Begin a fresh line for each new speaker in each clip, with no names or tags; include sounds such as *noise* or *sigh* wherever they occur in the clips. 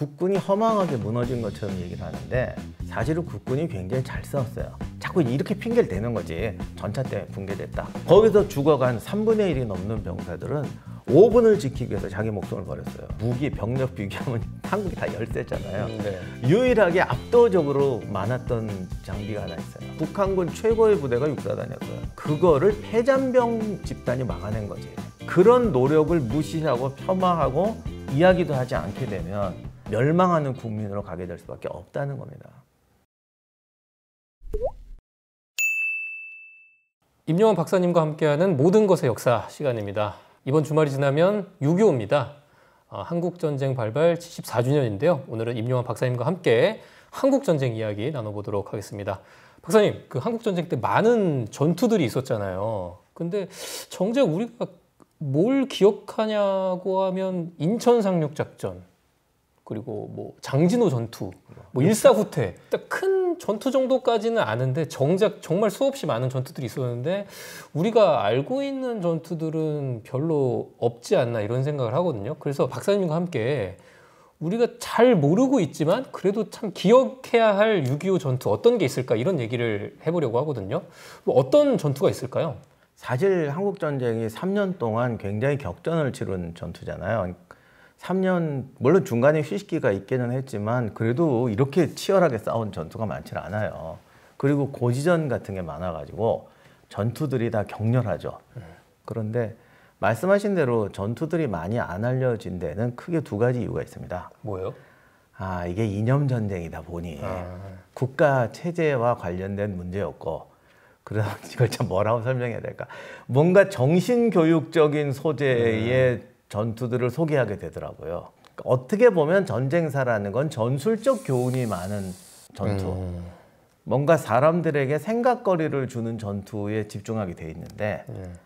국군이 허망하게 무너진 것처럼 얘기를 하는데 사실은 국군이 굉장히 잘 싸웠어요. 자꾸 이렇게 핑계를 대는 거지. 전차 때문에 붕괴됐다. 거기서 죽어간 3분의 1이 넘는 병사들은 5분을 지키기 위해서 자기 목숨을 걸었어요. 무기, 병력 비교하면 한국이 *laughs* 다 열세잖아요. 음, 네. 유일하게 압도적으로 많았던 장비가 하나 있어요. 북한군 최고의 부대가 육사단이었어요. 그거를 폐잔병 집단이 막아낸 거지. 그런 노력을 무시하고 폄하하고 이야기도 하지 않게 되면 멸망하는 국민으로 가게 될 수밖에 없다는 겁니다.
임영환 박사님과 함께하는 모든 것의 역사 시간입니다. 이번 주말이 지나면 6.25입니다. 어, 한국전쟁 발발 74주년인데요. 오늘은 임영환 박사님과 함께 한국전쟁 이야기 나눠보도록 하겠습니다. 박사님, 그 한국전쟁 때 많은 전투들이 있었잖아요. 근데 정작 우리가 뭘 기억하냐고 하면 인천 상륙작전, 그리고 뭐 장진호 전투, 뭐 일사후퇴, 그러니까 큰 전투 정도까지는 아는데 정작 정말 수없이 많은 전투들이 있었는데 우리가 알고 있는 전투들은 별로 없지 않나 이런 생각을 하거든요. 그래서 박사님과 함께 우리가 잘 모르고 있지만 그래도 참 기억해야 할 6.25 전투 어떤 게 있을까 이런 얘기를
해보려고 하거든요. 뭐 어떤 전투가 있을까요? 사실 한국 전쟁이 3년 동안 굉장히 격전을 치른 전투잖아요. 3년 물론 중간에 휴식기가 있기는 했지만 그래도 이렇게 치열하게 싸운 전투가 많지 않아요. 그리고 고지전 같은 게 많아가지고 전투들이 다 격렬하죠. 그런데 말씀하신 대로 전투들이 많이 안 알려진 데는 크게 두 가지 이유가 있습니다. 뭐요? 예아 이게 이념 전쟁이다 보니 아. 국가 체제와 관련된 문제였고 그래서 *laughs* 이걸 참 뭐라고 설명해야 될까? 뭔가 정신 교육적인 소재의 음. 전투들을 소개하게 되더라고요. 그러니까 어떻게 보면 전쟁사라는 건 전술적 교훈이 많은 전투. 음. 뭔가 사람들에게 생각거리를 주는 전투에 집중하게 돼 있는데 음.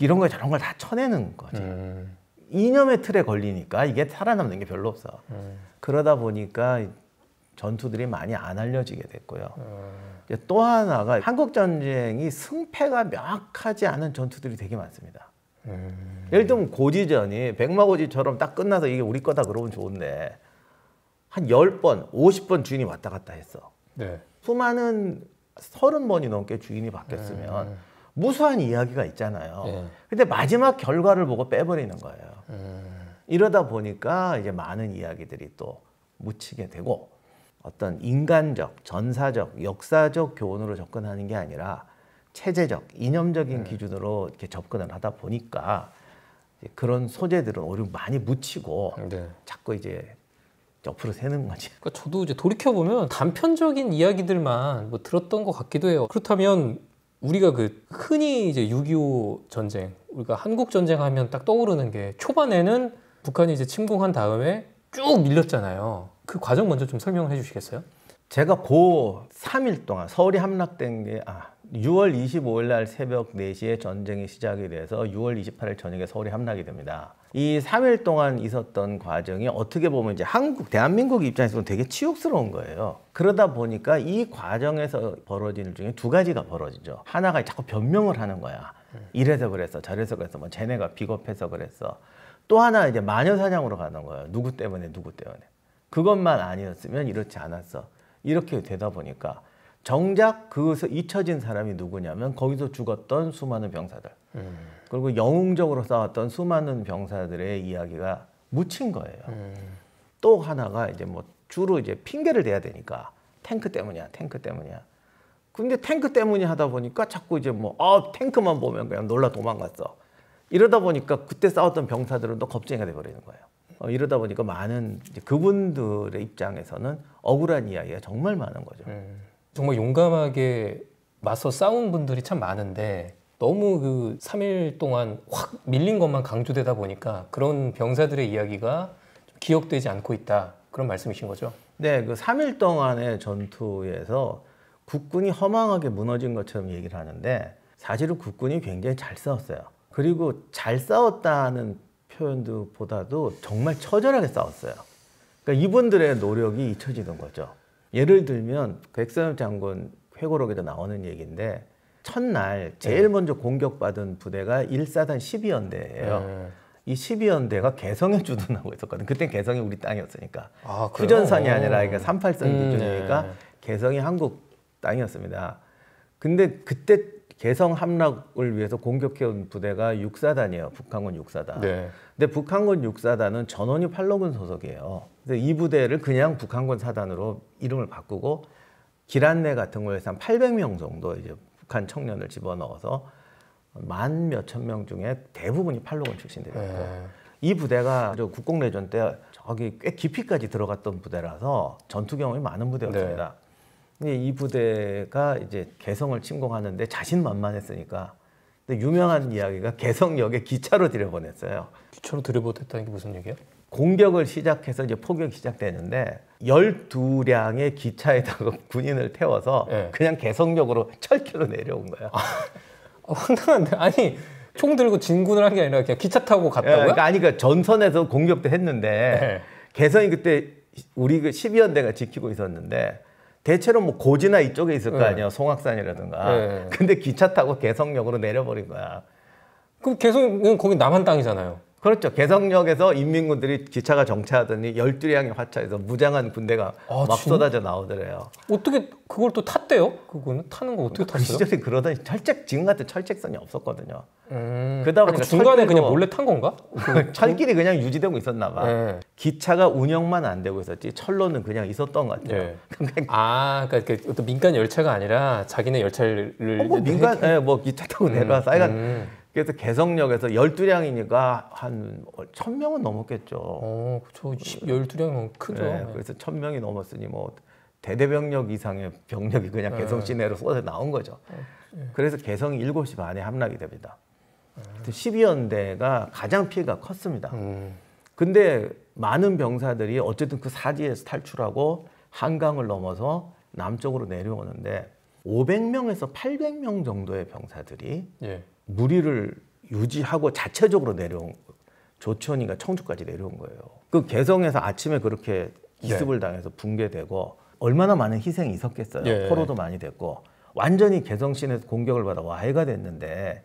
이런 걸 저런 걸 다 쳐내는 거지. 음. 이념의 틀에 걸리니까 이게 살아남는 게 별로 없어. 음. 그러다 보니까 전투들이 많이 안 알려지게 됐고요. 음. 또 하나가 한국 전쟁이 승패가 명확하지 않은 전투들이 되게 많습니다. 음. 예를 들면 고지전이 백마고지처럼 딱 끝나서 이게 우리 거다 그러면 좋은데 한1 0번5 0번 주인이 왔다 갔다 했어. 네. 수많은 3 0 번이 넘게 주인이 바뀌었으면 네. 무수한 이야기가 있잖아요. 네. 근데 마지막 결과를 보고 빼버리는 거예요. 네. 이러다 보니까 이제 많은 이야기들이 또 묻히게 되고 어떤 인간적, 전사적, 역사적 교훈으로 접근하는 게 아니라 체제적, 이념적인 네. 기준으로 이렇게 접근을 하다 보니까 그런 소재들은 오히려 많이 묻히고 네. 자꾸 이제 옆으로 새는 거지. 그러니까
저도 이제 돌이켜 보면 단편적인 이야기들만 뭐 들었던 것 같기도 해요. 그렇다면 우리가 그 흔히 이제 6.25 전쟁, 우리가 한국 전쟁 하면 딱 떠오르는 게 초반에는 북한이 이제 침공한 다음에 쭉 밀렸잖아요.
그 과정 먼저 좀 설명을 해주시겠어요? 제가 고 3일 동안 서울이 함락된 게 아, 6월 25일 날 새벽 4시에 전쟁이 시작이 돼서 6월 28일 저녁에 서울이 함락이 됩니다. 이 3일 동안 있었던 과정이 어떻게 보면 이제 한국, 대한민국 입장에서는 되게 치욕스러운 거예요. 그러다 보니까 이 과정에서 벌어진 일 중에 두 가지가 벌어지죠. 하나가 자꾸 변명을 하는 거야. 이래서 그랬어, 저래서 그랬어, 뭐 쟤네가 비겁해서 그랬어. 또 하나 이제 마녀 사냥으로 가는 거예요. 누구 때문에, 누구 때문에. 그것만 아니었으면 이렇지 않았어. 이렇게 되다 보니까 정작 그것에 잊혀진 사람이 누구냐면 거기서 죽었던 수많은 병사들 음. 그리고 영웅적으로 싸웠던 수많은 병사들의 이야기가 묻힌 거예요. 음. 또 하나가 이제 뭐 주로 이제 핑계를 대야 되니까 탱크 때문이야, 탱크 때문이야. 근데 탱크 때문이 하다 보니까 자꾸 이제 뭐 아, 탱크만 보면 그냥 놀라 도망갔어. 이러다 보니까 그때 싸웠던 병사들은 또 겁쟁이가 돼버리는 거예요. 어, 이러다 보니까 많은 그분들의 입장에서는 억울한 이야기가 정말 많은 거죠. 음. 정말 용감하게
맞서 싸운 분들이 참 많은데 너무 그 3일 동안 확 밀린 것만 강조되다 보니까 그런 병사들의 이야기가 기억되지 않고 있다. 그런
말씀이신 거죠? 네, 그 3일 동안의 전투에서 국군이 허망하게 무너진 것처럼 얘기를 하는데 사실은 국군이 굉장히 잘 싸웠어요. 그리고 잘 싸웠다는 표현도 보다도 정말 처절하게 싸웠어요. 그러니까 이분들의 노력이 잊혀지는 거죠. 예를 들면 백선엽 그 장군 회고록에도 나오는 얘기인데 첫날 제일 네. 먼저 공격받은 부대가 일사단 12연대예요. 네. 이 12연대가 개성에 주둔하고 있었거든. 그때 개성이 우리 땅이었으니까. 아, 후전선이 아니라 그러니까 38선 어. 음, 기준이니까 네. 개성이 한국 땅이었습니다. 근데 그때 개성 함락을 위해서 공격해온 부대가 육사단이에요. 북한군 육사단. 네. 근데 북한군 육사단은 전원이 팔로군 소속이에요. 근데 이 부대를 그냥 북한군 사단으로 이름을 바꾸고 기란내 같은 거에서 한 800명 정도 이제 북한 청년을 집어넣어서 만 몇천 명 중에 대부분이 팔로군 출신들이었고 네. 이 부대가 국공내전 때 저기 꽤 깊이까지 들어갔던 부대라서 전투 경험이 많은 부대였습니다. 네. 근데 예, 이 부대가 이제 개성을 침공하는데 자신만만했으니까 근데 유명한 이야기가 개성역에 기차로 들여보냈어요. 기차로 들여보냈다는 게 무슨 얘기야? 공격을 시작해서 이제 포격이 시작되는데 열두 량의 기차에다가 *laughs* 군인을 태워서 네. 그냥 개성역으로 철길로 내려온 거야. 아, 아, 황당한데 아니 총 들고 진군을 한 게 아니라 그냥 기차 타고 갔다고요? 네, 그러니까 아니 그러니까 전선에서 공격도 했는데 네. 개성이 그때 우리 그 12연대가 지키고 있었는데 대체로 뭐 고지나 이쪽에 있을 거 네. 아니야 에 송악산이라든가 네. 근데 기차 타고 개성역으로 내려버린 거야 그럼 개성은 거기 남한 땅이잖아요 그렇죠 개성역에서 인민군들이 기차가 정차하더니 열두 량의 화차에서 무장한 군대가 아, 막 진... 쏟아져 나오더래요
어떻게 그걸 또 탔대요? 그거는 타는 거 어떻게
그 탔어요? 그 시절에 그러다 철책 지금 같은 철책선이 없었거든요
음. 그다 보니까 중간에 그냥 몰래 탄
건가? 그 철길이 그냥 유지되고 있었나 봐. 네. 기차가 운영만 안 되고 있었지 철로는 그냥 있었던 것 같아요. 네. *laughs* 그러니까 아, 그러니까 또 그 민간 열차가 아니라 자기네 열차를 어, 뭐 민간, *laughs* 예, 네, 뭐 기차 타고 내려와 음. 하여간 음. 그래서 개성역에서 1 2량이니까한1 0 0 0명은 넘었겠죠. 어, 그 12량은 크죠. 네, 그래서 1 0 0 0명이 넘었으니 뭐 대대병력 이상의 병력이 그냥 개성 시내로 쏟아 져 나온 거죠. 어, 그래서 개성이 7시 반에 함락이 됩니다. 12연대가 그 가장 피해가 컸습니다. 음. 근데 많은 병사들이 어쨌든 그 사지에서 탈출하고 한강을 넘어서 남쪽으로 내려오는데 500명에서 800명 정도의 병사들이 예. 무리를 유지하고 자체적으로 내려온 조천이가 청주까지 내려온 거예요. 그 개성에서 아침에 그렇게 기습을 예. 당해서 붕괴되고 얼마나 많은 희생이 있었겠어요. 예. 포로도 많이 됐고 완전히 개성 시내에서 공격을 받아 와해가 됐는데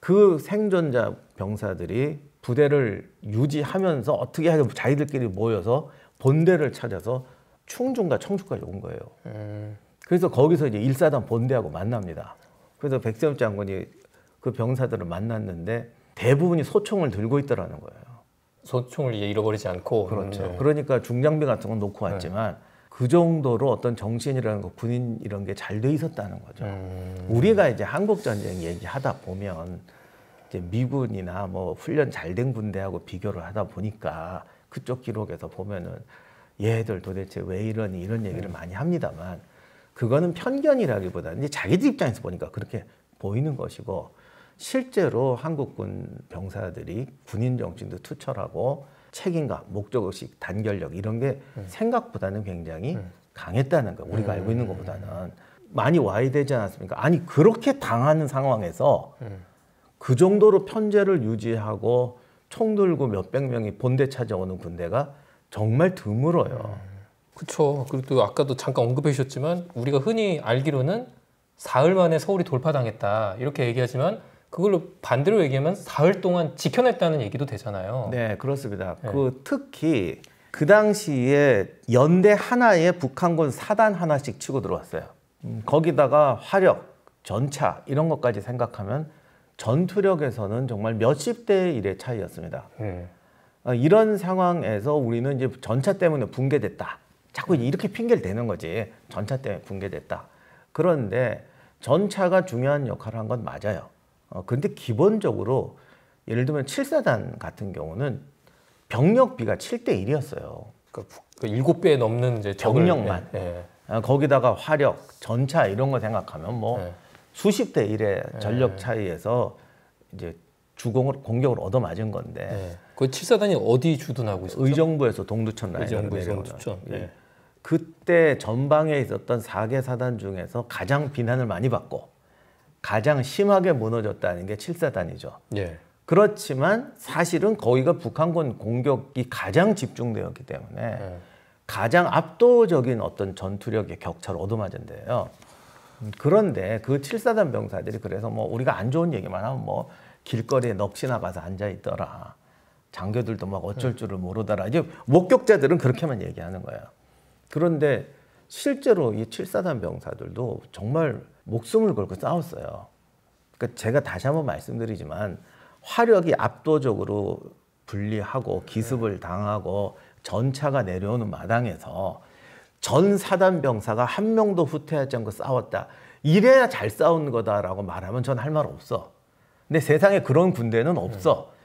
그 생존자 병사들이 부대를 유지하면서 어떻게 하든 자기들끼리 모여서 본대를 찾아서 충주인가 청주까지 온 거예요. 음. 그래서 거기서 이제 일사단 본대하고 만납니다. 그래서 백세엽 장군이 그 병사들을 만났는데 대부분이 소총을 들고 있더라는 거예요. 소총을 잃어버리지 않고 그렇죠. 음, 네. 그러니까 중장비 같은 건 놓고 네. 왔지만 네. 그 정도로 어떤 정신이라는 거 군인 이런 게 잘 돼 있었다는 거죠. 음. 우리가 이제 한국 전쟁 얘기하다 보면 이제 미군이나 뭐 훈련 잘 된 군대하고 비교를 하다 보니까 그쪽 기록에서 보면은 얘들 도대체 왜 이러니 이런 얘기를 음. 많이 합니다만 그거는 편견이라기보다는 이제 자기들 입장에서 보니까 그렇게 보이는 것이고 실제로 한국군 병사들이 군인 정신도 투철하고 책임감, 목적의식, 단결력 이런 게 음. 생각보다는 굉장히 음. 강했다는 거 우리가 알고 있는 음. 것보다는 많이 와야 되지 않았습니까? 아니 그렇게 당하는 상황에서 음. 그 정도로 편제를 유지하고 총 들고 몇 백 명이 본대 찾아오는 군대가 정말 드물어요.
그렇죠. 그리고 또 아까도 잠깐 언급해 주셨지만 우리가 흔히 알기로는 사흘 만에 서울이 돌파당했다 이렇게 얘기하지만 그걸로 반대로 얘기하면 사흘 동안 지켜냈다는 얘기도 되잖아요. 네, 그렇습니다. 네. 그
특히 그 당시에 연대 하나에 북한군 사단 하나씩 치고 들어왔어요. 음, 거기다가 화력, 전차 이런 것까지 생각하면 전투력에서는 정말 몇십 대 일의 차이였습니다. 네. 아, 이런 상황에서 우리는 이제 전차 때문에 붕괴됐다. 자꾸 이렇게 핑계를 대는 거지. 전차 때문에 붕괴됐다. 그런데 전차가 중요한 역할을 한 건 맞아요. 어, 근데 기본적으로 예를 들면 7사단 같은 경우는 병력비가 7대 1이었어요. 그러니까 7배 그러니까 넘는 이제 병력만. 예, 예. 아, 거기다가 화력, 전차 이런 거 생각하면 뭐 예. 수십 대 1의 예. 전력 차이에서 이제 주공을 공격을 얻어맞은 건데. 예. 그 7사단이 어디 주둔하고 있었죠? 의정부에서 동두천 라인으로 의정부에서 동두천. 예. 그때 전방에 있었던 4개 사단 중에서 가장 비난을 많이 받고 가장 심하게 무너졌다는 게 칠사단이죠. 예. 그렇지만 사실은 거기가 북한군 공격이 가장 집중되었기 때문에 예. 가장 압도적인 어떤 전투력의 경찰로 얻어맞은 데요. 그런데 그 칠사단 병사들이 그래서 뭐 우리가 안 좋은 얘기만 하면 뭐 길거리에 넋이나 가서 앉아 있더라. 장교들도 막 어쩔 예. 줄을 모르더라. 이제 목격자들은 그렇게만 얘기하는 거야. 그런데 실제로 이 칠사단 병사들도 정말 목숨을 걸고 싸웠어요. 그러니까 제가 다시 한번 말씀드리지만 화력이 압도적으로 불리하고 기습을 네. 당하고 전차가 내려오는 마당에서 전 사단 병사가 한 명도 후퇴하지 않고 싸웠다. 이래야 잘 싸운 거다라고 말하면 전 할 말 없어. 근데 세상에 그런 군대는 없어. 네.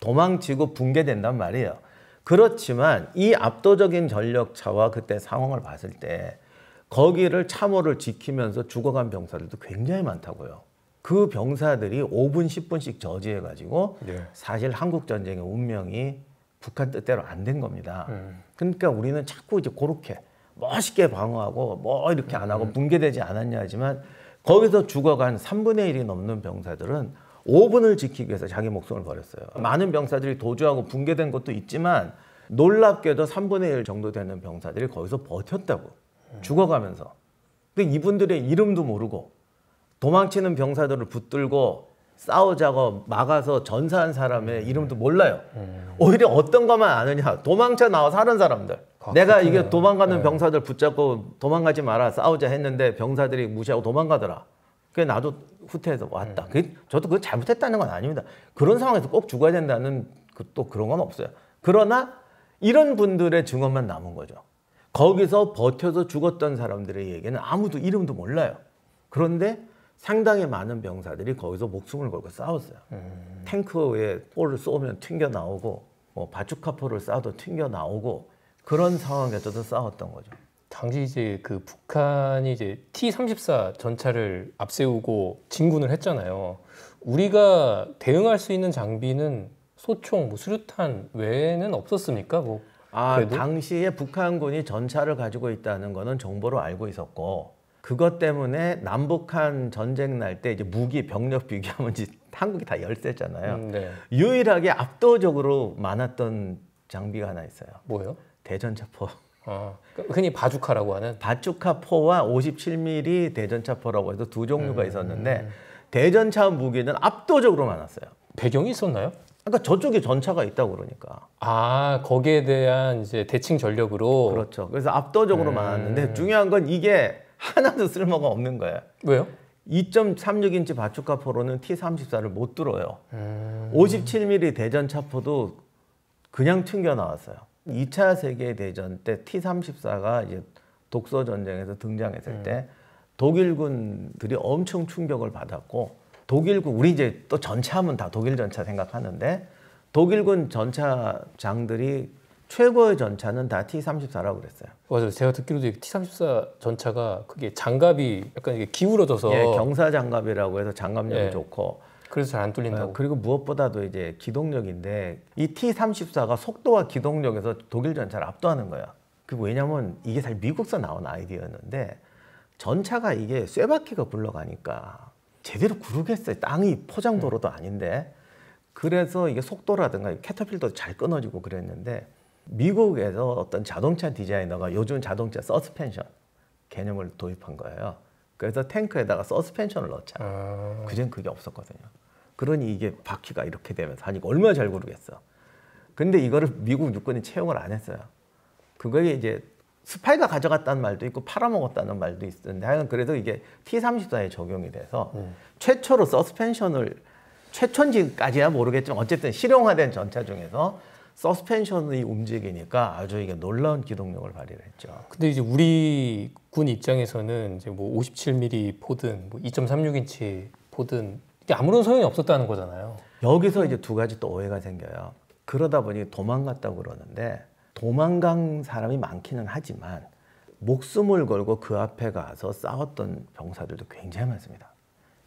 도망치고 붕괴된단 말이에요. 그렇지만 이 압도적인 전력차와 그때 상황을 봤을 때 거기를 참호를 지키면서 죽어간 병사들도 굉장히 많다고요. 그 병사들이 5분, 10분씩 저지해가지고 네. 사실 한국 전쟁의 운명이 북한 뜻대로 안 된 겁니다. 음. 그러니까 우리는 자꾸 이제 그렇게 멋있게 방어하고 뭐 이렇게 안 하고 음. 붕괴되지 않았냐 하지만 거기서 죽어간 3분의 1이 넘는 병사들은 5분을 지키기 위해서 자기 목숨을 버렸어요. 음. 많은 병사들이 도주하고 붕괴된 것도 있지만 놀랍게도 3분의 1 정도 되는 병사들이 거기서 버텼다고. 예. 죽어가면서. 근데 이분들의 이름도 모르고 도망치는 병사들을 붙들고 싸우자고 막아서 전사한 사람의 음. 이름도 몰라요. 음. 오히려 어떤 것만 아느냐. 도망쳐 나와 사는 사람들. 내가 이게 도망가는 예. 병사들 붙잡고 도망가지 마라 싸우자 했는데 병사들이 무시하고 도망가더라. 그게 나도 후퇴해서 왔다. 음. 그 저도 그거 잘못했다는 건 아닙니다. 그런 상황에서 꼭 죽어야 된다는 그, 또 그런 건 없어요. 그러나 이런 분들의 증언만 남은 거죠. 거기서 버텨서 죽었던 사람들의 얘기는 아무도 이름도 몰라요. 그런데 상당히 많은 병사들이 거기서 목숨을 걸고 싸웠어요. 음. 탱크에 볼을 쏘면 튕겨 나오고 뭐 바주카포를 쏴도 튕겨 나오고 그런 상황에서도 싸웠던 거죠. 당시 이제 그 북한이 이제 T-34 전차를
앞세우고 진군을 했잖아요. 우리가 대응할 수 있는 장비는
소총, 뭐 수류탄 외에는 없었습니까? 뭐 아, 그래도? 당시에 북한군이 전차를 가지고 있다는 거는 정보로 알고 있었고 그것 때문에 남북한 전쟁 날 때 이제 무기 병력 비교하면 한국이 다 열세잖아요. 음, 네. 유일하게 압도적으로 많았던 장비가 하나 있어요. 뭐요? 대전차포. 아, 그 흔히 바주카라고 하는 바주카포와 57mm 대전차포라고 해서 두 종류가 음, 있었는데 음. 대전차 무기는 압도적으로 많았어요. 배경이 있었나요? 그러니까 저쪽에 전차가 있다고 그러니까. 아 거기에 대한 이제 대칭 전력으로. 그렇죠. 그래서 압도적으로 음. 많았는데 중요한 건 이게 하나도 쓸모가 없는 거예요. 왜요? 2.36인치 바축카포로는 T34를 못들어요 음. 57mm 대전차포도 그냥 튕겨 나왔어요. 2차 세계 대전 때 T34가 이제 독서 전쟁에서 등장했을 음. 때 독일군들이 엄청 충격을 받았고 독일군 우리 이제 또 전차하면 다 독일 전차 생각하는데 독일군 전차장들이 최고의 전차는 다 T-34라고 그랬어요. 맞아요. 제가 듣기로도 T-34
전차가
그게 장갑이 약간 이게 기울어져서 예, 경사 장갑이라고 해서 장갑력이 예. 좋고 그래서 잘 안 뚫린다고. 아, 그리고 무엇보다도 이제 기동력인데 이 T-34가 속도와 기동력에서 독일 전차를 압도하는 거야. 그 왜냐면 이게 사실 미국서 나온 아이디어였는데 전차가 이게 쇠바퀴가 굴러가니까 제대로 구르겠어요. 땅이 포장도로도 네. 아닌데. 그래서 이게 속도라든가 캐터필도 잘 끊어지고 그랬는데 미국에서 어떤 자동차 디자이너가 요즘 자동차 서스펜션 개념을 도입한 거예요. 그래서 탱크에다가 서스펜션을 넣자. 아... 그젠 그게 없었거든요. 그러니 이게 바퀴가 이렇게 되면서 하니까 얼마나 잘 구르겠어. 근데 이거를 미국 육군이 채용을 안 했어요. 그거에 이제 스파이가 가져갔다는 말도 있고 팔아먹었다는 말도 있는데 었 하여간 그래도 이게 T34에 적용이 돼서 음. 최초로 서스펜션을 최초인지까지야 모르겠지만 어쨌든 실용화된 전차 중에서 서스펜션이 움직이니까 아주 이게 놀라운 기동력을 발휘를 했죠.
근데 이제 우리 군 입장에서는 이제 뭐 57mm 포든 뭐
2.36인치 포든 이게 아무런 소용이 없었다는 거잖아요. 여기서 이제 두 가지 또 오해가 생겨요. 그러다 보니 도망갔다고 그러는데 도망간 사람이 많기는 하지만 목숨을 걸고 그 앞에 가서 싸웠던 병사들도 굉장히 많습니다.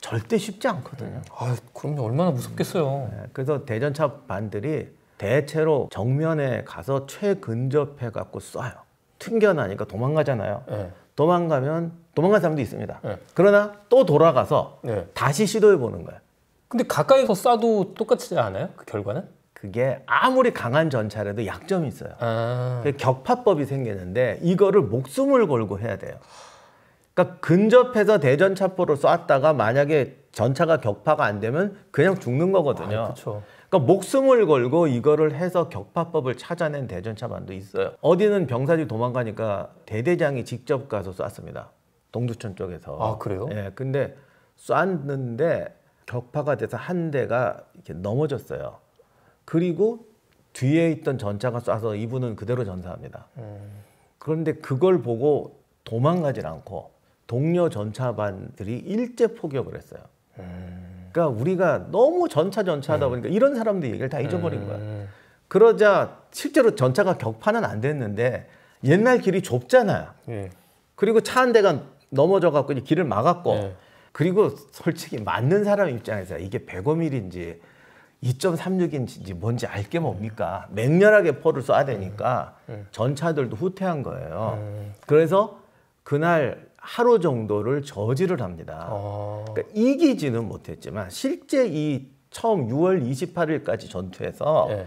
절대 쉽지 않거든요. 네. 아, 그럼요. 얼마나 무섭겠어요. 음. 네, 그래서 대전차 반들이 대체로 정면에 가서 최근접해 갖고 쏴요. 튕겨나니까 도망가잖아요. 네. 도망가면 도망간 사람도 있습니다. 네. 그러나 또 돌아가서 네. 다시 시도해 보는 거예요. 근데 가까이서 쏴도 똑같지 않아요? 그 결과는? 그게 아무리 강한 전차라도 약점이 있어요. 아. 그 격파법이 생기는데 이거를 목숨을 걸고 해야 돼요. 그러니까 근접해서 대전차포로 쐈다가 만약에 전차가 격파가 안 되면 그냥 죽는 거거든요. 아, 그러니까 목숨을 걸고 이거를 해서 격파법을 찾아낸 대전차반도 있어요. 어디는 병사들이 도망가니까 대대장이 직접 가서 쐈습니다. 동두천 쪽에서. 아 그래요? 예, 근데 쐈는데 격파가 돼서 한 대가 이렇게 넘어졌어요. 그리고 뒤에 있던 전차가 쏴서 이분은 그대로 전사합니다. 음. 그런데 그걸 보고 도망가질 않고 동료 전차반들이 일제 포격을 했어요. 음. 그러니까 우리가 너무 전차 전차하다 네. 보니까 이런 사람들 얘기를 다 잊어버린 거야. 음. 그러자 실제로 전차가 격파는 안 됐는데 옛날 길이 좁잖아요. 예. 그리고 차 한 대가 넘어져 갖고 길을 막았고 예. 그리고 솔직히 맞는 사람 입장에서 이게 105mm인지 2.36인지 뭔지 알 게 뭡니까? 맹렬하게 포를 쏴야 되니까 음. 전차들도 후퇴한 거예요. 음. 그래서 그날 하루 정도를 저지를 합니다. 아... 그러니까 이기지는 못했지만 실제 이 처음 6월 28일까지 전투에서 예.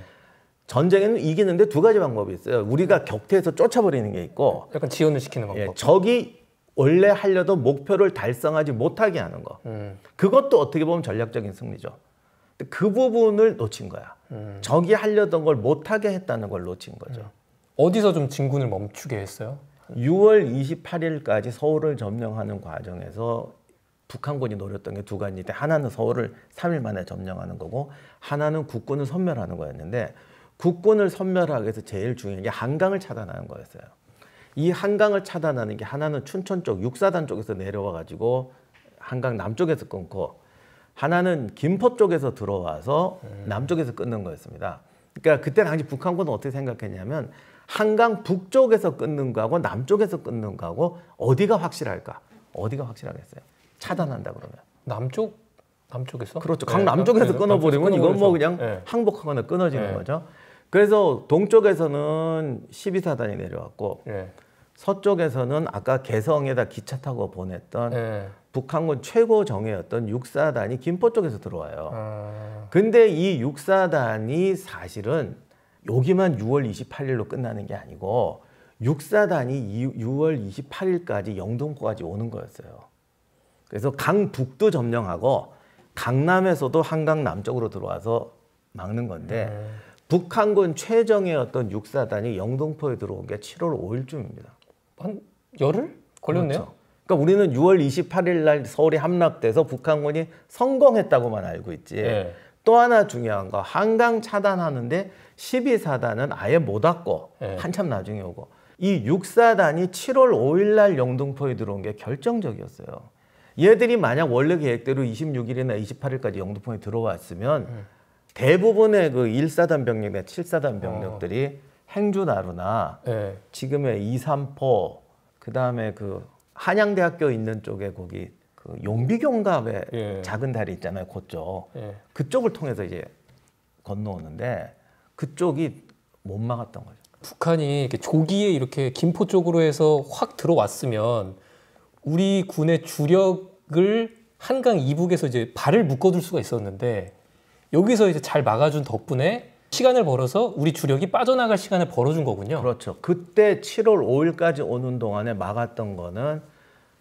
전쟁에는 이기는데 두 가지 방법이 있어요. 우리가 격퇴해서 쫓아버리는 게 있고 약간 지원을 시키는 방법. 예, 적이 원래 하려던 목표를 달성하지 못하게 하는 거. 음. 그것도 어떻게 보면 전략적인 승리죠. 그 부분을 놓친 거야. 음. 적이 하려던 걸 못하게 했다는 걸 놓친 거죠. 음. 어디서 좀 진군을 멈추게 했어요? 6월 28일까지 서울을 점령하는 과정에서 북한군이 노렸던 게 두 가지인데 하나는 서울을 3일 만에 점령하는 거고 하나는 국군을 섬멸하는 거였는데 국군을 섬멸하기 위해서 제일 중요한 게 한강을 차단하는 거였어요. 이 한강을 차단하는 게 하나는 춘천 쪽 육사단 쪽에서 내려와 가지고 한강 남쪽에서 끊고 하나는 김포 쪽에서 들어와서 음. 남쪽에서 끊는 거였습니다. 그러니까 그때 당시 북한군은 어떻게 생각했냐면 한강 북쪽에서 끊는 거하고 남쪽에서 끊는 거하고 어디가 확실할까? 어디가 확실하겠어요? 차단한다 그러면. 남쪽 남쪽에서? 그렇죠. 네, 강 네, 남쪽에서 끊어버리면 이건 뭐 그냥 네. 항복하거나 끊어지는 네. 거죠. 그래서 동쪽에서는 12사단이 내려왔고 네. 서쪽에서는 아까 개성에다 기차 타고 보냈던 북한군 최고 정예였던 육사단이 김포 쪽에서 들어와요. 아... 근데 이 육사단이 사실은 여기만 6월 28일로 끝나는 게 아니고 육사단이 6월 28일까지 영동포까지 오는 거였어요. 그래서 강북도 점령하고 강남에서도 한강 남쪽으로 들어와서 막는 건데 음. 북한군 최정예였던 육사단이 영동포에 들어온 게 7월 5일쯤입니다. 한 열흘 걸렸네요. 그렇죠. 그러니까 우리는 6월 28일 날 서울이 함락돼서 북한군이 성공했다고만 알고 있지. 네. 또 하나 중요한 거 한강 차단하는데 12사단은 아예 못 왔고 네. 한참 나중에 오고 이 6사단이 7월 5일 날 영등포에 들어온 게 결정적이었어요. 얘들이 만약 원래 계획대로 26일이나 28일까지 영등포에 들어왔으면 네. 대부분의 그 1사단 병력이나 7사단 어. 병력들이 어. 행주나루나 예. 지금의 2, 3포 그다음에 그 한양대학교 있는 쪽에 거기 그 용비경갑의 예. 작은 다리 있잖아요. 그쪽 예. 그쪽을 통해서 이제 건너오는데 그쪽이 못 막았던 거죠. 북한이 이렇게 조기에 이렇게 김포 쪽으로
해서 확 들어왔으면 우리 군의 주력을 한강 이북에서 이제 발을 묶어둘 수가 있었는데 여기서 이제 잘 막아준 덕분에
시간을 벌어서 우리 주력이 빠져나갈 시간을 벌어준 거군요. 그렇죠. 그때 7월 5일까지 오는 동안에 막았던 거는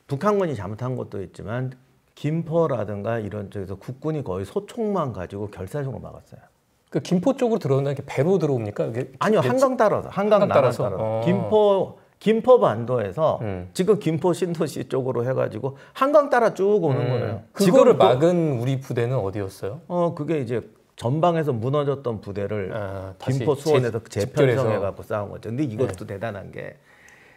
북한군이 잘못한 것도 있지만 김포라든가 이런 쪽에서 국군이 거의 소총만 가지고 결사적으로 막았어요. 그 김포 쪽으로 들어오는 게 배로 들어옵니까? 이게 아니요 한강 따라서 한강, 한강 따라서, 따라서. 어. 김포 김포 반도에서 음. 지금 김포 신도시 쪽으로 해가지고 한강 따라 쭉 오는 음. 거예요. 그거를 막은 우리 부대는
어디였어요?
어 그게 이제 전방에서 무너졌던 부대를 아, 김포 수원에서 재편성해 갖고 싸운 거죠. 근데 이것도 네. 대단한 게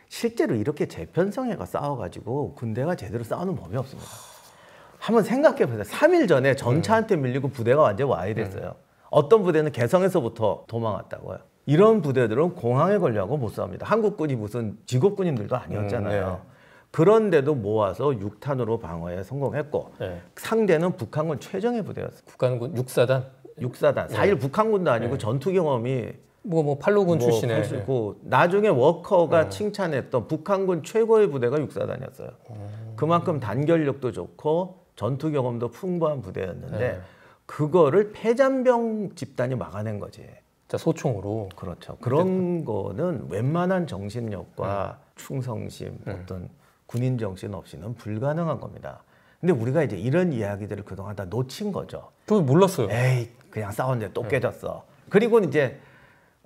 실제로 이렇게 재편성해가 싸워 가지고 군대가 제대로 싸우는 법이 없습니다. 한번 생각해 보세요. 3일 전에 전차한테 네. 밀리고 부대가 완전 와이됐어요. 네. 어떤 부대는 개성에서부터 도망왔다고요. 이런 부대들은 공항에 걸려고못 싸웁니다. 한국군이 무슨 직업군인들도 아니었잖아요. 음, 네. 그런데도 모아서 육탄으로 방어에 성공했고 네. 상대는 북한군 최정예 부대였어요. 북한군 육사단 육사단. 네. 사일 북한군도 아니고 네. 전투 경험이
뭐뭐 뭐 팔로군 뭐 출신에
그리고 나중에 워커가 네. 칭찬했던 북한군 최고의 부대가 육사단이었어요. 음. 그만큼 단결력도 좋고 전투 경험도 풍부한 부대였는데 네. 그거를 패잔병 집단이 막아낸 거지. 자 소총으로 그렇죠. 그런 그 거는 웬만한 정신력과 네. 충성심 네. 어떤 군인 정신 없이는 불가능한 겁니다. 근데 우리가 이제 이런 이야기들을 그동안 다 놓친 거죠. 저 몰랐어요. 에이, 그냥 싸웠는데 또 네. 깨졌어. 그리고 이제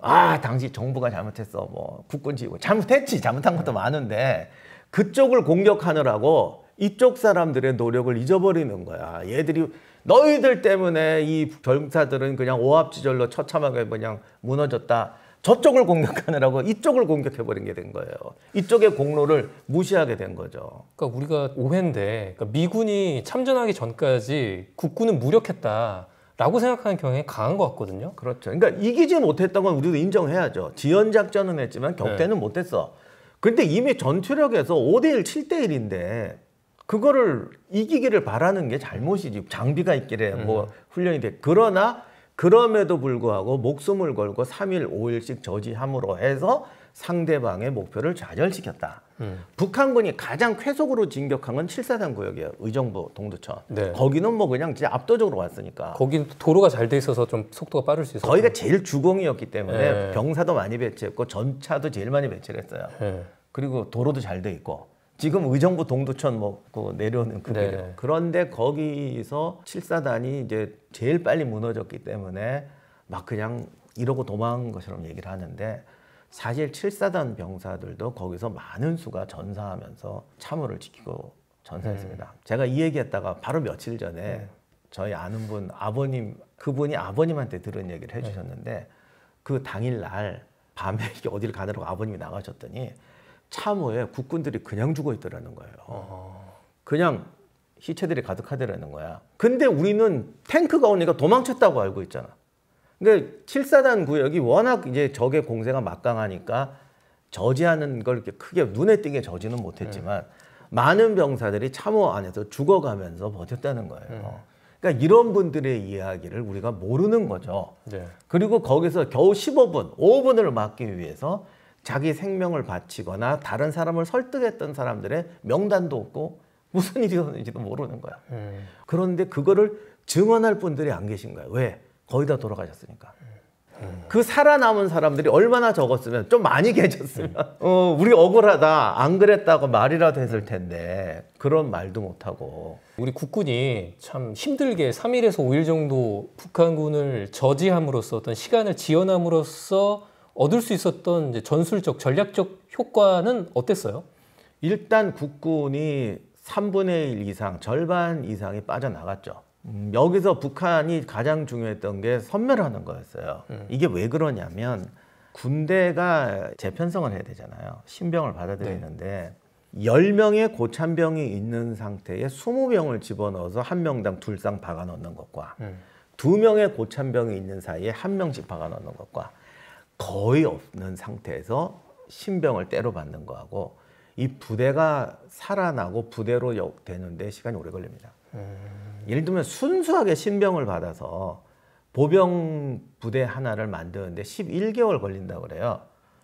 아 당시 정부가 잘못했어 뭐 국군 지휘고 잘못했지 잘못한 것도 많은데 그쪽을 공격하느라고 이쪽 사람들의 노력을 잊어버리는 거야. 얘들이 너희들 때문에 이 병사들은 그냥 오합지절로 처참하게 그냥 무너졌다. 저쪽을 공격하느라고 이쪽을 공격해버린 게 된 거예요. 이쪽의 공로를 무시하게 된 거죠. 그러니까 우리가 오해인데 그러니까 미군이 참전하기 전까지 국군은 무력했다. 라고 생각하는 경향이 강한 것 같거든요. 그렇죠. 그러니까 이기지 못했던 건 우리도 인정해야죠. 지연작전은 했지만 격대는 네. 못했어. 근데 이미 전투력에서 5대1, 7대1인데 그거를 이기기를 바라는 게 잘못이지. 장비가 있길래 뭐 음. 훈련이 돼. 그러나 그럼에도 불구하고 목숨을 걸고 3일, 5일씩 저지함으로 해서 상대방의 목표를 좌절시켰다. 음. 북한군이 가장 쾌속으로 진격한 건칠사3 구역이에요. 의정부, 동두천. 네. 거기는 뭐 그냥 진짜 압도적으로 왔으니까. 거긴 도로가 잘 돼 있어서 좀 속도가 빠를 수 있어요. 거기가 제일 주공이었기 때문에 네. 병사도 많이 배치했고 전차도 제일 많이 배치를 했어요. 네. 그리고 도로도 잘 돼 있고. 지금 의정부 동두천 뭐그 내려오는 그길 네. 그런데 거기서 칠사단이 이제 제일 빨리 무너졌기 때문에 막 그냥 이러고 도망간 것처럼 얘기를 하는데 사실 칠사단 병사들도 거기서 많은 수가 전사하면서 참호를 지키고 전사했습니다. 음. 제가 이 얘기했다가 바로 며칠 전에 음. 저희 아는 분 아버님 그분이 아버님한테 들은 얘기를 네. 해주셨는데 그 당일 날 밤에 어디를 가느라고 아버님이 나가셨더니 참호에 국군들이 그냥 죽어 있더라는 거예요.
어.
그냥 시체들이 가득하더라는 거야. 근데 우리는 탱크가 오니까 도망쳤다고 알고 있잖아. 그러니까 7사단 구역이 워낙 이제 적의 공세가 막강하니까 저지하는 걸 이렇게 크게 눈에 띄게 저지는 못했지만 네. 많은 병사들이 참호 안에서 죽어가면서 버텼다는 거예요. 음. 그러니까 이런 분들의 이야기를 우리가 모르는 거죠. 네. 그리고 거기서 겨우 15분, 5분을 막기 위해서 자기 생명을 바치거나 다른 사람을 설득했던 사람들의 명단도 없고 무슨 일이 있었는지도 모르는 거야. 음. 그런데 그거를 증언할 분들이 안 계신 거야. 왜? 거의 다 돌아가셨으니까. 음. 그 살아남은 사람들이 얼마나 적었으면 좀 많이 계셨으면 음. 어, 우리 억울하다 안 그랬다고 말이라도 했을 텐데 그런 말도 못하고 우리 국군이
참 힘들게 3일에서 5일 정도 북한군을 저지함으로써 어떤 시간을 지연함으로써 얻을 수 있었던 전술적 전략적 효과는 어땠어요?
일단 국군이 3분의 1 이상 절반 이상이 빠져나갔죠. 음. 여기서 북한이 가장 중요했던 게 선멸하는 거였어요. 음. 이게 왜 그러냐면 군대가 재편성을 해야 되잖아요. 신병을 받아들이는데 네. 10명의 고참병이 있는 상태에 20병을 집어넣어서 한 명당 둘쌍 박아 넣는 것과 음. 2명의 고참병이 있는 사이에 한 명씩 박아 넣는 것과 거의 없는 상태에서 신병을 때로받는 거하고 이 부대가 살아나고 부대로 되는데 시간이 오래 걸립니다. 음... 예를 들면 순수하게 신병을 받아서 보병 부대 하나를 만드는데 11개월 걸린다 그래요.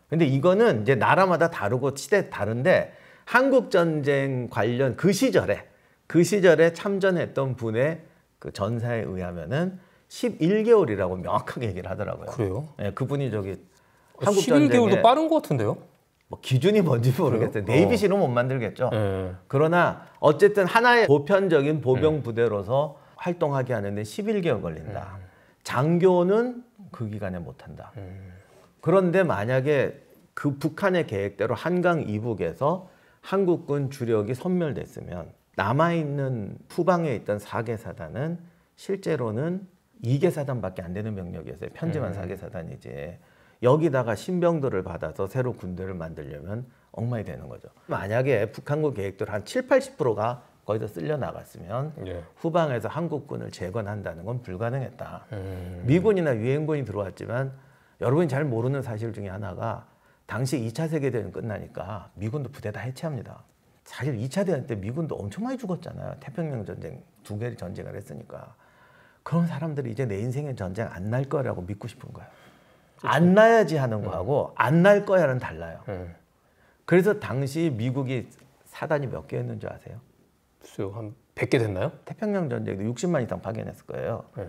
근데 이거는 이제 나라마다 다르고 시대 다른데 한국 전쟁 관련 그 시절에 그 시절에 참전했던 분의 그 전사에 의하면은 11개월이라고 명확하게 얘기를 하더라고요. 그래요? 예, 그분이 저기
그 한국 11개월도 빠른
것 같은데요? 뭐 기준이 뭔지 모르겠어요. 네이비시로 어. 못 만들겠죠. 네. 그러나 어쨌든 하나의 보편적인 보병 음. 부대로서 네. 활동하게 하는데 11개월 걸린다. 네. 장교는 그 기간에 못한다. 음. 그런데 만약에 그 북한의 계획대로 한강 이북에서 한국군 주력이 선멸됐으면 남아있는 후방에 있던 사개 사단은 실제로는 2개 사단밖에 안 되는 병력이었어요. 편지만 네. 4개 사단이지. 여기다가 신병들을 받아서 새로 군대를 만들려면 엉망이 되는 거죠. 만약에 북한군 계획들로한 7, 80%가 거기서 쓸려 나갔으면 예. 후방에서 한국군을 재건한다는 건 불가능했다. 음. 미군이나 유엔군이 들어왔지만 여러분이 잘 모르는 사실 중에 하나가 당시 2차 세계대전 끝나니까 미군도 부대 다 해체합니다. 사실 2차 대전 때 미군도 엄청 많이 죽었잖아요. 태평양 전쟁 두 개의 전쟁을 했으니까. 그런 사람들이 이제 내 인생의 전쟁 안 날 거라고 믿고 싶은 거예요. 그렇죠. 안 나야지 하는 거하고 음. 안날 거야는 달라요. 음. 그래서 당시 미국이 사단이 몇 개였는 줄 아세요? 글한 100개 됐나요? 태평양 전쟁도 60만 이상 파견했을 거예요. 네.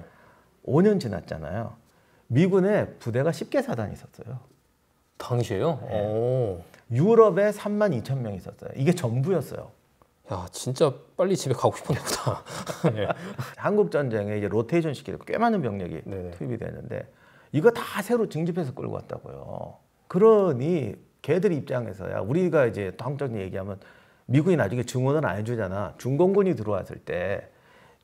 5년 지났잖아요. 미군의 부대가 10개 사단이 있었어요. 당시에요? 네. 유럽에 3만 2천 명 있었어요. 이게 전부였어요. 야 진짜 빨리 집에 가고 싶었나 보다. 예. *laughs* 한국 전쟁에 이제 로테이션 시키고 꽤 많은 병력이 네네. 네. 투입이 되는데 이거 다 새로 징집해서 끌고 왔다고요. 그러니 걔들 입장에서야 우리가 이제 통적인 얘기하면 미국이 나중에 증언을 안 해주잖아. 중공군이 들어왔을 때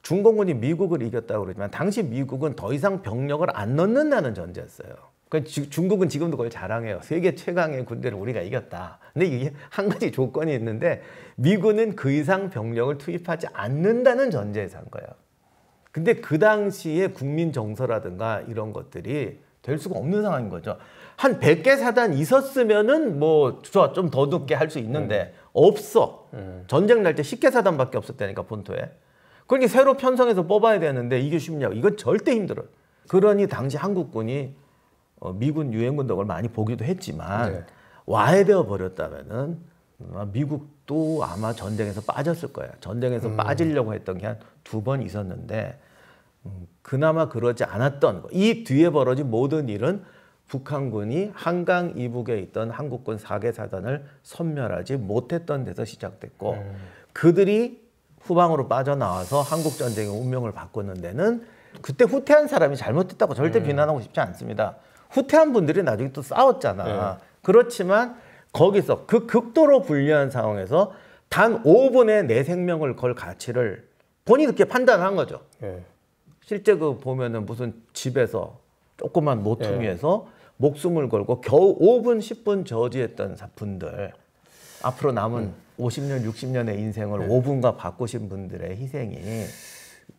중공군이 미국을 이겼다고 그러지만 당시 미국은 더 이상 병력을 안 넣는다는 전제였어요. 그 중국은 지금도 그걸 자랑해요. 세계 최강의 군대를 우리가 이겼다. 근데 이게 한 가지 조건이 있는데 미군은 그 이상 병력을 투입하지 않는다는 전제에서 한 거예요. 근데 그 당시에 국민 정서라든가 이런 것들이 될 수가 없는 상황인 거죠. 한 100개 사단 있었으면은 뭐좀 더 늦게 할 수 있는데 음. 없어. 음. 전쟁 날 때 10개 사단밖에 없었다니까 본토에. 그러니 새로 편성해서 뽑아야 되는데 이게 쉽냐고. 이건 절대 힘들어요. 그러니 당시 한국군이 어, 미군 유엔군덕을 많이 보기도 했지만 네. 와해되어 버렸다면은 미국도 아마 전쟁에서 빠졌을 거예요. 전쟁에서 음. 빠지려고 했던 게 한 두 번 있었는데 음, 그나마 그러지 않았던 이 뒤에 벌어진 모든 일은 북한군이 한강 이북에 있던 한국군 사개 사단을 섬멸하지 못했던 데서 시작됐고 음. 그들이 후방으로 빠져나와서 한국 전쟁의 운명을 바꾸는 데는 그때 후퇴한 사람이 잘못했다고 절대 음. 비난하고 싶지 않습니다. 후퇴한 분들이 나중에 또 싸웠잖아. 네. 그렇지만 거기서 그 극도로 불리한 상황에서 단 5분의 내 생명을 걸 가치를 본인이 그렇게 판단한 거죠. 네. 실제 그 보면은 무슨 집에서 조그만 모퉁이에서 네. 목숨을 걸고 겨우 5분 10분 저지했던 분들 앞으로 남은 음. 50년 60년의 인생을 네. 5분과 바꾸신 분들의 희생이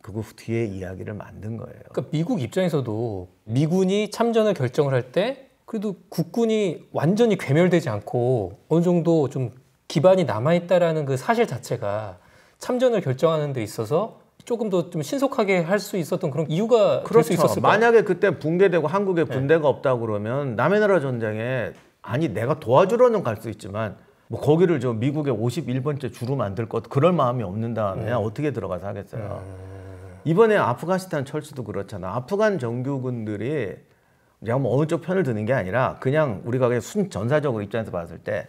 그거 뒤에 이야기를 만든 거예요. 그러니까 미국 입장에서도 미군이 참전을 결정을
할 때 그래도 국군이 완전히 괴멸되지 않고 어느 정도 좀 기반이 남아있다라는 그 사실 자체가 참전을 결정하는 데 있어서 조금 더 좀 신속하게 할 수 있었던 그런 이유가 그렇죠. 될수 있었을 만약에
그때 붕괴되고 한국에 네. 군대가 네. 없다 그러면 남의 나라 전쟁에 아니 내가 도와주러는 갈 수 있지만 뭐 거기를 저 미국의 51번째 주로 만들 것 그럴 마음이 없는 다음에 네. 음. 어떻게 들어가서 하겠어요. 음. 이번에 아프가니스탄 철수도 그렇잖아. 아프간 정규군들이 제가 뭐 어느 쪽 편을 드는 게 아니라 그냥 우리가 그냥 순 전사적으로 입장에서 봤을 때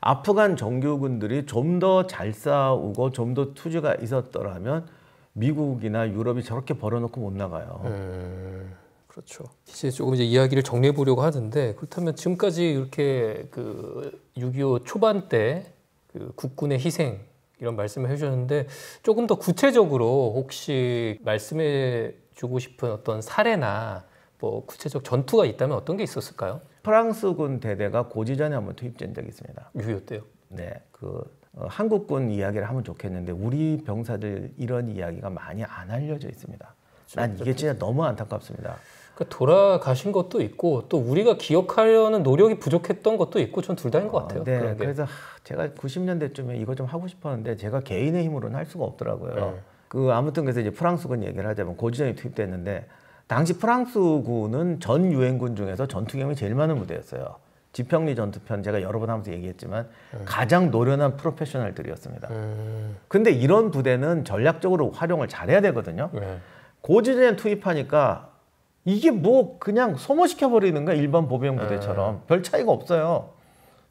아프간 정규군들이 좀 더 잘 싸우고 좀 더 투지가 있었더라면 미국이나 유럽이 저렇게 벌어놓고 못 나가요.
음, 그렇죠.
이제 조금 이제 이야기를 정리해
보려고 하는데 그렇다면 지금까지 이렇게 그 6.25 초반 때그 국군의 희생 이런 말씀을 해주셨는데 조금 더 구체적으로 혹시 말씀해 주고 싶은 어떤 사례나 뭐 구체적 전투가 있다면
어떤 게 있었을까요? 프랑스군 대대가 고지전에 한번 투입된 적이 있습니다. 유효 때요? 네, 그 어, 한국군 이야기를 하면 좋겠는데 우리 병사들 이런 이야기가 많이 안 알려져 있습니다. 난 이게 진짜 너무 안타깝습니다. 그러니까 돌아가신 것도 있고 또 우리가 기억하려는 노력이 부족했던 것도 있고 전 둘 다인 것 같아요. 어, 네, 그래서 제가 90년대쯤에 이거 좀 하고 싶었는데 제가 개인의 힘으로는 할 수가 없더라고요. 네. 그 아무튼 그래서 이제 프랑스군 얘기를 하자면 고지전이 투입됐는데 당시 프랑스군은 전 유엔군 중에서 전투 경험이 제일 많은 무대였어요. 지평리 전투편 제가 여러 번 하면서 얘기했지만 음. 가장 노련한 프로페셔널들이었습니다. 음. 근데 이런 부대는 전략적으로 활용을 잘해야 되거든요. 네. 고지전에 투입하니까 이게 뭐 그냥 소모시켜 버리는 거야 일반 보병 부대처럼 네. 별 차이가 없어요.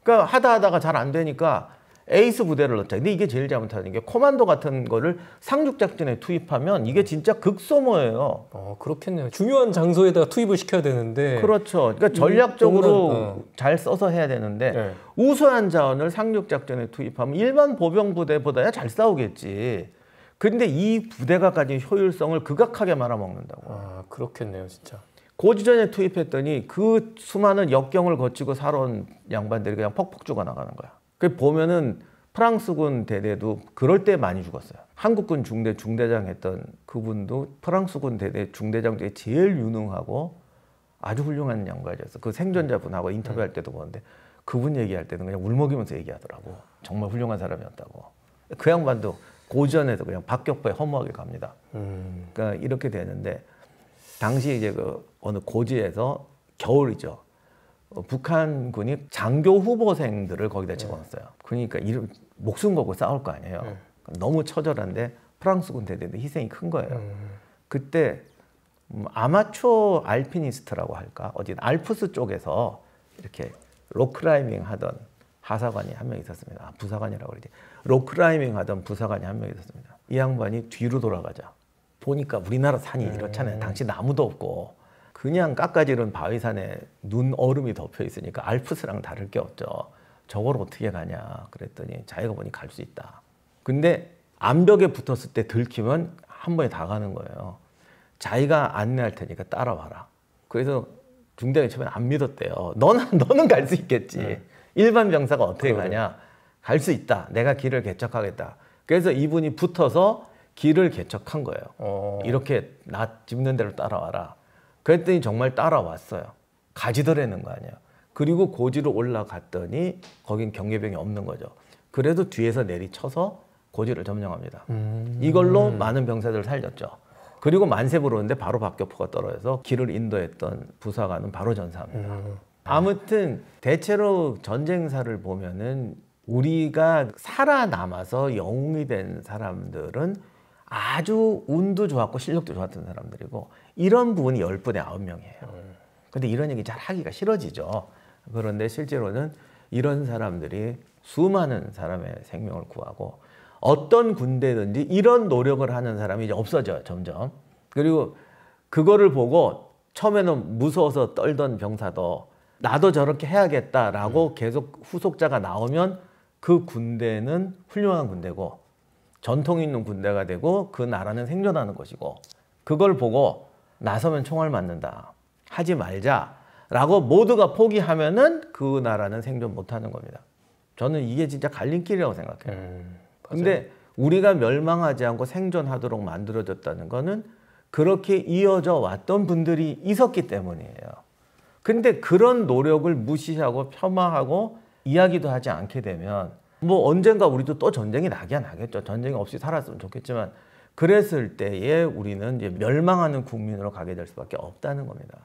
그러니까 하다 하다가 잘 안 되니까 에이스 부대를 넣자. 근데 이게 제일 잘못하는 게 코만도 같은 거를 상륙 작전에 투입하면 이게 진짜 극소모예요. 어, 그렇겠네요. 중요한 장소에다가 투입을 시켜야 되는데. 그렇죠. 그러니까 음, 전략적으로 어. 잘 써서 해야 되는데 네. 우수한 자원을 상륙 작전에 투입하면 일반 보병 부대보다야 잘 싸우겠지. 근데 이 부대가 가진 효율성을 극악하게 말아먹는다고. 아, 그렇겠네요, 진짜. 고지전에 그 투입했더니 그 수많은 역경을 거치고 살아온 양반들이 그냥 퍽퍽 죽어나가는 거야. 그 보면은 프랑스군 대대도 그럴 때 많이 죽었어요. 한국군 중대 중대장 했던 그분도 프랑스군 대대 중대장 중에 제일 유능하고 아주 훌륭한 양반이었어. 그 생존자분하고 인터뷰할 때도 보는데 그분 얘기할 때는 그냥 울먹이면서 얘기하더라고. 정말 훌륭한 사람이었다고. 그 양반도 고전에서 그냥 박격포에 허무하게 갑니다. 음. 그러니까 이렇게 되는데 당시 이제 그 어느 고지에서 겨울이죠. 어, 북한군이 장교 후보생들을 거기다 네. 집어넣었어요. 네. 그러니까 이런 목숨 걸고 싸울 거 아니에요. 네. 그러니까 너무 처절한데 프랑스군 대대인 희생이 큰 거예요. 음. 그때 음, 아마추어 알피니스트라고 할까 어디 알프스 쪽에서 이렇게 로크라이밍 하던 하사관이 한 명 있었습니다. 아, 부사관이라고 그러지. 로크라이밍 하던 부사관이 한 명 있었습니다. 이 양반이 뒤로 돌아가자. 보니까 우리나라 산이 네. 이렇잖아요. 당시 나무도 없고 그냥 깎아지른 바위산에 눈 얼음이 덮여 있으니까 알프스랑 다를 게 없죠. 저걸 어떻게 가냐 그랬더니 자기가 보니 갈 수 있다. 근데 암벽에 붙었을 때 들키면 한 번에 다 가는 거예요. 자기가 안내할 테니까 따라와라. 그래서 중대장이 처음엔 안 믿었대요. *laughs* 너는 너는 갈 수 있겠지. 네. 일반 병사가 어떻게 그러 가냐? 갈수 있다. 내가 길을 개척하겠다. 그래서 이분이 붙어서 길을 개척한 거예요. 어. 이렇게 나 집는 대로 따라와라. 그랬더니 정말 따라왔어요. 가지더라는 거 아니야. 그리고 고지로 올라갔더니 거긴 경계병이 없는 거죠. 그래도 뒤에서 내리쳐서 고지를 점령합니다. 음. 이걸로 많은 병사들을 살렸죠. 그리고 만세부르는데 바로 박격포가 떨어져서 길을 인도했던 부사관은 바로 전사합니다. 음. 아무튼 대체로 전쟁사를 보면은 우리가 살아남아서 영웅이 된 사람들은 아주 운도 좋았고 실력도 좋았던 사람들이고 이런 부분이 열분에 아홉 명이에요 음. 근데 이런 얘기 잘 하기가 싫어지죠. 그런데 실제로는 이런 사람들이 수많은 사람의 생명을 구하고 어떤 군대든지 이런 노력을 하는 사람이 이제 없어져요, 점점. 그리고 그거를 보고 처음에는 무서워서 떨던 병사도 나도 저렇게 해야겠다라고 음. 계속 후속자가 나오면 그 군대는 훌륭한 군대고 전통 있는 군대가 되고 그 나라는 생존하는 것이고 그걸 보고 나서면 총알 맞는다. 하지 말자라고 모두가 포기하면은 그 나라는 생존 못하는 겁니다. 저는 이게 진짜 갈림길이라고 생각해요. 음, 맞 근데 우리가 멸망하지 않고 생존하도록 만들어졌다는 거는 그렇게 이어져 왔던 분들이 있었기 때문이에요. 근데 그런 노력을 무시하고 폄하하고 이야기도 하지 않게 되면 뭐 언젠가 우리도 또 전쟁이 나긴 나겠죠. 전쟁이 없이 살았으면 좋겠지만 그랬을 때에 우리는 이제 멸망하는 국민으로 가게 될 수밖에 없다는 겁니다.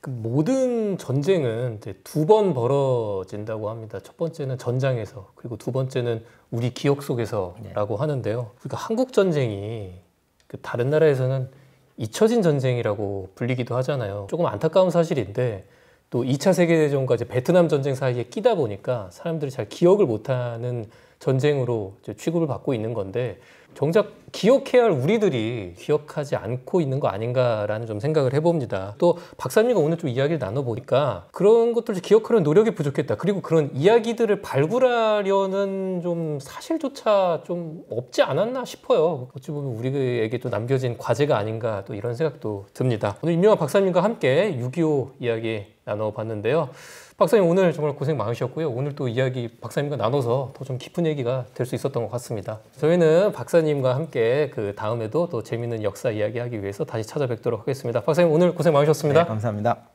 그 모든
전쟁은 두 번 벌어진다고 합니다. 첫 번째는 전장에서 그리고 두 번째는 우리 기억 속에서라고 네. 하는데요. 그러니까 한국 전쟁이 그 다른 나라에서는 잊혀진 전쟁이라고 불리기도 하잖아요. 조금 안타까운 사실인데 또 2차 세계대전과 이제 베트남 전쟁 사이에 끼다 보니까 사람들이 잘 기억을 못하는 전쟁으로 취급을 받고 있는 건데 정작 기억해야 할 우리들이 기억하지 않고 있는 거 아닌가라는 좀 생각을 해봅니다. 또 박사님과 오늘 좀 이야기를 나눠보니까 그런 것들을 기억하는 노력이 부족했다. 그리고 그런 이야기들을 발굴하려는 좀 사실조차 좀 없지 않았나 싶어요. 어찌 보면 우리에게 또 남겨진 과제가 아닌가 또 이런 생각도 듭니다. 오늘 임명한 박사님과 함께 6.25 이야기 나눠봤는데요. 박사님 오늘 정말 고생 많으셨고요. 오늘 또 이야기 박사님과 나눠서 더 좀 깊은 얘기가 될 수 있었던 것 같습니다. 저희는 박사님과 함께 그 다음에도 또 재미있는 역사 이야기하기 위해서 다시 찾아뵙도록 하겠습니다. 박사님
오늘 고생 많으셨습니다. 네, 감사합니다.